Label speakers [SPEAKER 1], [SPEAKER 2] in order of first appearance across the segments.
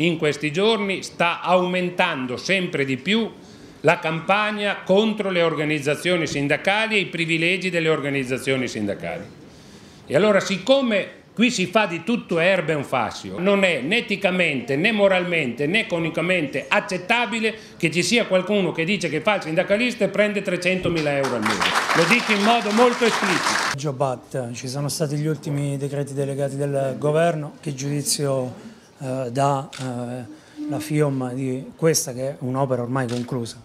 [SPEAKER 1] in questi giorni sta aumentando sempre di più la campagna contro le organizzazioni sindacali e i privilegi delle organizzazioni sindacali. E allora siccome qui si fa di tutto erbe un fascio, non è né eticamente né moralmente né economicamente accettabile che ci sia qualcuno che dice che fa il sindacalista e prende 300.000 euro al mese.
[SPEAKER 2] Lo dico in modo molto esplicito. Giobat, ci sono stati gli ultimi decreti delegati del governo, che giudizio eh, dalla eh, FIOM di questa che è un'opera ormai conclusa.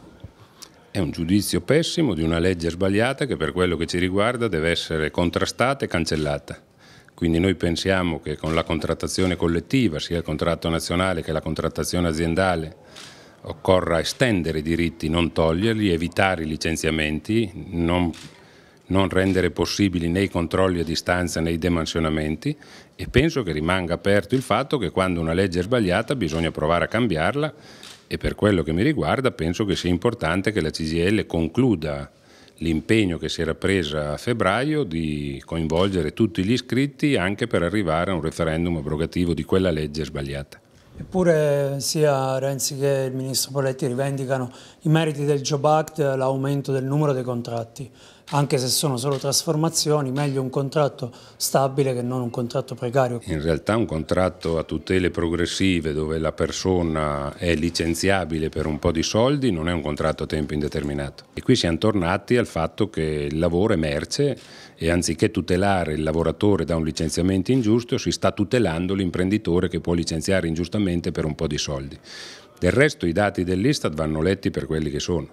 [SPEAKER 1] È un giudizio pessimo di una legge sbagliata che per quello che ci riguarda deve essere contrastata e cancellata. Quindi noi pensiamo che con la contrattazione collettiva, sia il contratto nazionale che la contrattazione aziendale, occorra estendere i diritti, non toglierli, evitare i licenziamenti, non non rendere possibili né i controlli a distanza né i demansionamenti e penso che rimanga aperto il fatto che quando una legge è sbagliata bisogna provare a cambiarla e per quello che mi riguarda penso che sia importante che la CGL concluda l'impegno che si era presa a febbraio di coinvolgere tutti gli iscritti anche per arrivare a un referendum abrogativo di quella legge sbagliata.
[SPEAKER 2] Eppure sia Renzi che il ministro Poletti rivendicano i meriti del Job Act l'aumento del numero dei contratti anche se sono solo trasformazioni, meglio un contratto stabile che non un contratto precario. In
[SPEAKER 1] realtà un contratto a tutele progressive dove la persona è licenziabile per un po' di soldi non è un contratto a tempo indeterminato. E qui siamo tornati al fatto che il lavoro è merce e anziché tutelare il lavoratore da un licenziamento ingiusto si sta tutelando l'imprenditore che può licenziare ingiustamente per un po' di soldi. Del resto i dati dell'Istat vanno letti per quelli che sono.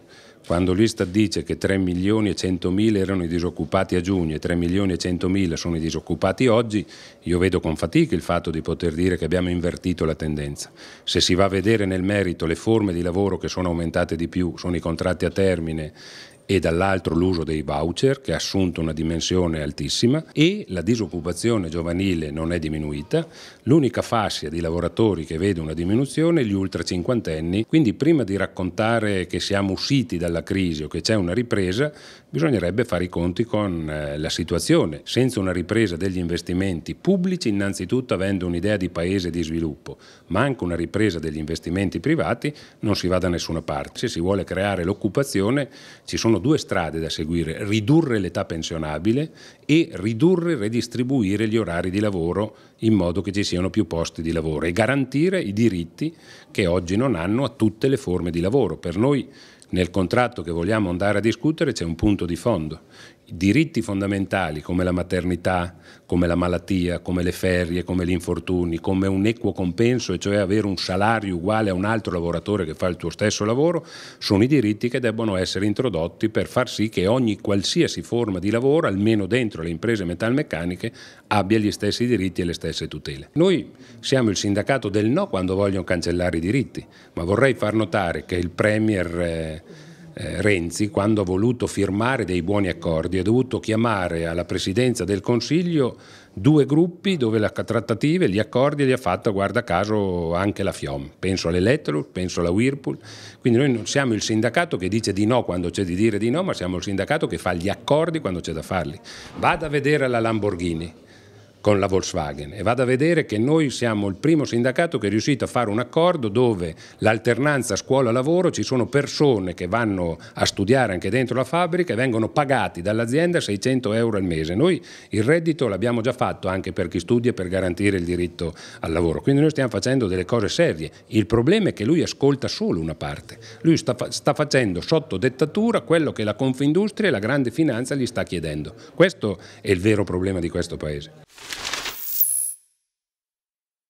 [SPEAKER 1] Quando l'Istat dice che 3 milioni e 100 mila erano i disoccupati a giugno e 3 milioni e 100 mila sono i disoccupati oggi, io vedo con fatica il fatto di poter dire che abbiamo invertito la tendenza. Se si va a vedere nel merito le forme di lavoro che sono aumentate di più sono i contratti a termine e dall'altro l'uso dei voucher che ha assunto una dimensione altissima e la disoccupazione giovanile non è diminuita, l'unica fascia di lavoratori che vede una diminuzione è gli ultra cinquantenni, quindi prima di raccontare che siamo usciti dalla crisi o che c'è una ripresa, bisognerebbe fare i conti con eh, la situazione, senza una ripresa degli investimenti pubblici innanzitutto avendo un'idea di paese di sviluppo, ma anche una ripresa degli investimenti privati non si va da nessuna parte. Se si vuole creare l'occupazione ci sono sono due strade da seguire, ridurre l'età pensionabile e ridurre e redistribuire gli orari di lavoro in modo che ci siano più posti di lavoro e garantire i diritti che oggi non hanno a tutte le forme di lavoro. Per noi nel contratto che vogliamo andare a discutere c'è un punto di fondo, diritti fondamentali come la maternità, come la malattia, come le ferie, come gli infortuni, come un equo compenso, e cioè avere un salario uguale a un altro lavoratore che fa il tuo stesso lavoro, sono i diritti che debbono essere introdotti per far sì che ogni qualsiasi forma di lavoro, almeno dentro le imprese metalmeccaniche, abbia gli stessi diritti e le stesse tutele. Noi siamo il sindacato del no quando vogliono cancellare i diritti, ma vorrei far notare che il Premier... Eh, eh, Renzi, quando ha voluto firmare dei buoni accordi, ha dovuto chiamare alla presidenza del Consiglio due gruppi dove le trattative, gli accordi li ha fatto, guarda caso, anche la FIOM. Penso all'Electrolux, penso alla Whirlpool. Quindi noi non siamo il sindacato che dice di no quando c'è di dire di no, ma siamo il sindacato che fa gli accordi quando c'è da farli. Vada a vedere la Lamborghini con la Volkswagen e vado a vedere che noi siamo il primo sindacato che è riuscito a fare un accordo dove l'alternanza scuola-lavoro ci sono persone che vanno a studiare anche dentro la fabbrica e vengono pagati dall'azienda 600 euro al mese. Noi il reddito l'abbiamo già fatto anche per chi studia per garantire il diritto al lavoro, quindi noi stiamo facendo delle cose serie. Il problema è che lui ascolta solo una parte, lui sta, sta facendo sotto dettatura quello che la Confindustria e la grande finanza gli sta
[SPEAKER 2] chiedendo. Questo è il vero problema di questo Paese.